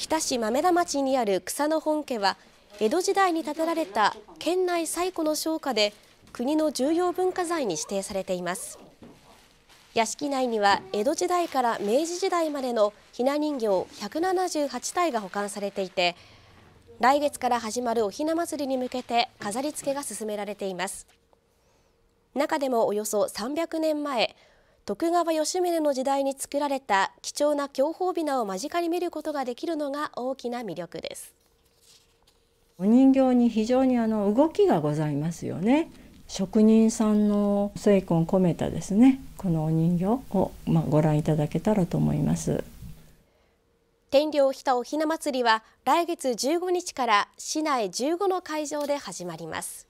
日田市豆田町にある草の本家は江戸時代に建てられた県内最古の商家で国の重要文化財に指定されています屋敷内には江戸時代から明治時代までのひな人形178体が保管されていて来月から始まるおひな祭りに向けて飾り付けが進められています中でもおよそ300年前徳川吉宗の時代に作られた貴重な享保雛を間近に見ることができるのが大きな魅力ですお人形に非常にあの動きがございますよね職人さんの精魂込めたですねこのお人形を、まあ、ご覧いただけたらと思います天領日田おひな祭りは来月15日から市内15の会場で始まります